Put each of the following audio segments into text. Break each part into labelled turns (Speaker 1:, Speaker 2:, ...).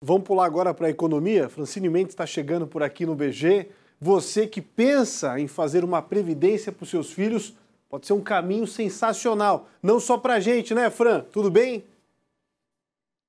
Speaker 1: Vamos pular agora para a economia? Francine Mendes está chegando por aqui no BG. Você que pensa em fazer uma previdência para os seus filhos, pode ser um caminho sensacional. Não só para a gente, né, Fran? Tudo bem?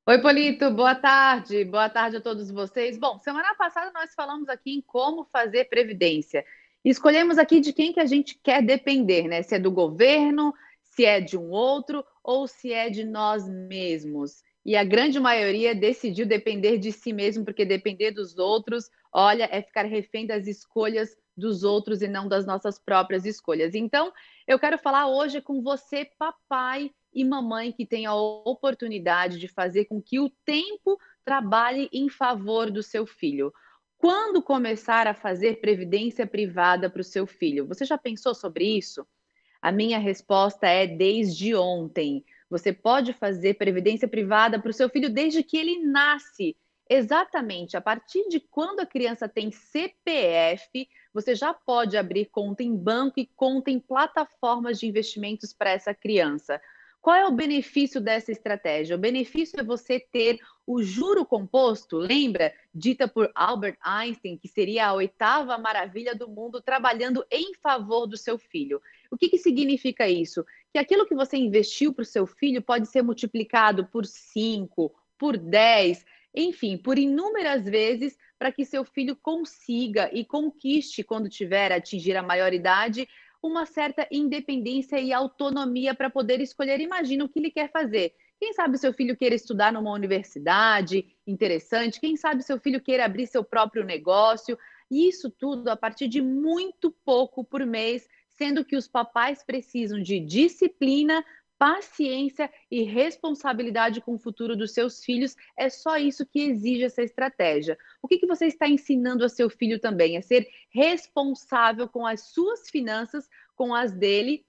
Speaker 1: Oi, Polito, boa tarde. Boa tarde a todos vocês. Bom, semana passada nós falamos aqui em como fazer previdência. Escolhemos aqui de quem que a gente quer depender, né? Se é do governo, se é de um outro ou se é de nós mesmos e a grande maioria decidiu depender de si mesmo, porque depender dos outros, olha, é ficar refém das escolhas dos outros e não das nossas próprias escolhas. Então, eu quero falar hoje com você, papai e mamãe, que tem a oportunidade de fazer com que o tempo trabalhe em favor do seu filho. Quando começar a fazer previdência privada para o seu filho? Você já pensou sobre isso? A minha resposta é desde ontem. Você pode fazer previdência privada para o seu filho desde que ele nasce. Exatamente, a partir de quando a criança tem CPF, você já pode abrir conta em banco e conta em plataformas de investimentos para essa criança. Qual é o benefício dessa estratégia? O benefício é você ter o juro composto, lembra? Dita por Albert Einstein, que seria a oitava maravilha do mundo, trabalhando em favor do seu filho. O que, que significa isso? Que aquilo que você investiu para o seu filho pode ser multiplicado por 5, por 10, enfim, por inúmeras vezes para que seu filho consiga e conquiste, quando tiver a atingir a maioridade, uma certa independência e autonomia para poder escolher, imagina o que ele quer fazer. Quem sabe seu filho queira estudar numa universidade interessante, quem sabe seu filho queira abrir seu próprio negócio, e isso tudo a partir de muito pouco por mês sendo que os papais precisam de disciplina, paciência e responsabilidade com o futuro dos seus filhos. É só isso que exige essa estratégia. O que, que você está ensinando a seu filho também? É ser responsável com as suas finanças, com as dele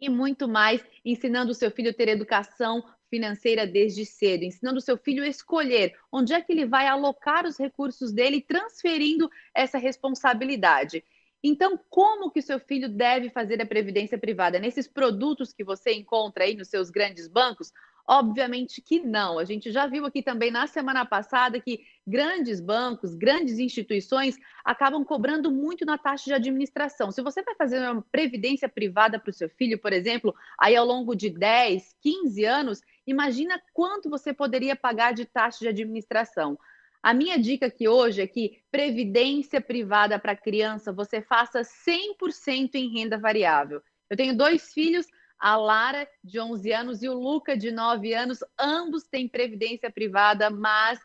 Speaker 1: e muito mais, ensinando o seu filho a ter educação financeira desde cedo, ensinando o seu filho a escolher onde é que ele vai alocar os recursos dele, transferindo essa responsabilidade. Então, como que o seu filho deve fazer a previdência privada? Nesses produtos que você encontra aí nos seus grandes bancos? Obviamente que não. A gente já viu aqui também na semana passada que grandes bancos, grandes instituições acabam cobrando muito na taxa de administração. Se você vai fazer uma previdência privada para o seu filho, por exemplo, aí ao longo de 10, 15 anos, imagina quanto você poderia pagar de taxa de administração. A minha dica aqui hoje é que previdência privada para criança você faça 100% em renda variável. Eu tenho dois filhos, a Lara de 11 anos e o Luca de 9 anos, ambos têm previdência privada, mas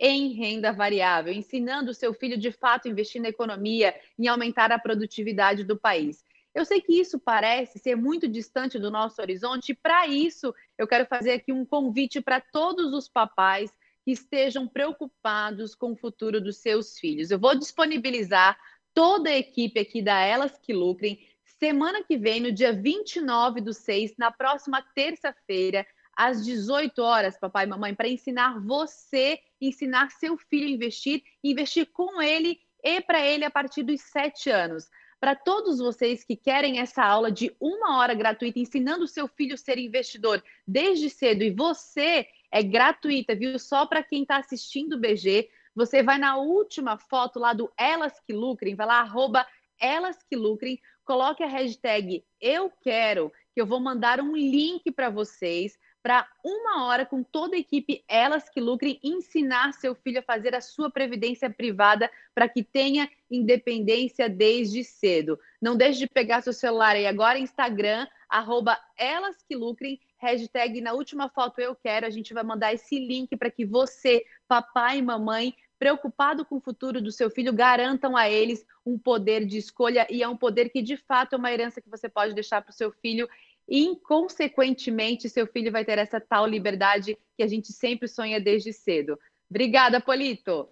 Speaker 1: em renda variável, ensinando o seu filho de fato a investir na economia, em aumentar a produtividade do país. Eu sei que isso parece ser muito distante do nosso horizonte, e para isso eu quero fazer aqui um convite para todos os papais que estejam preocupados com o futuro dos seus filhos. Eu vou disponibilizar toda a equipe aqui da Elas que Lucrem semana que vem, no dia 29 do 6, na próxima terça-feira, às 18 horas, papai e mamãe, para ensinar você, ensinar seu filho a investir, investir com ele e para ele a partir dos 7 anos. Para todos vocês que querem essa aula de uma hora gratuita, ensinando seu filho a ser investidor desde cedo e você é gratuita, viu? Só para quem está assistindo o BG. Você vai na última foto lá do Elas Que Lucrem, vai lá, arroba Elas Que Lucrem, coloque a hashtag Eu Quero, que eu vou mandar um link para vocês para uma hora com toda a equipe Elas que Lucrem ensinar seu filho a fazer a sua previdência privada para que tenha independência desde cedo. Não deixe de pegar seu celular aí agora, Instagram, arroba Elas que Lucrem, hashtag na última foto eu quero. A gente vai mandar esse link para que você, papai e mamãe, preocupado com o futuro do seu filho, garantam a eles um poder de escolha e é um poder que de fato é uma herança que você pode deixar para o seu filho. E, consequentemente, seu filho vai ter essa tal liberdade que a gente sempre sonha desde cedo. Obrigada, Polito!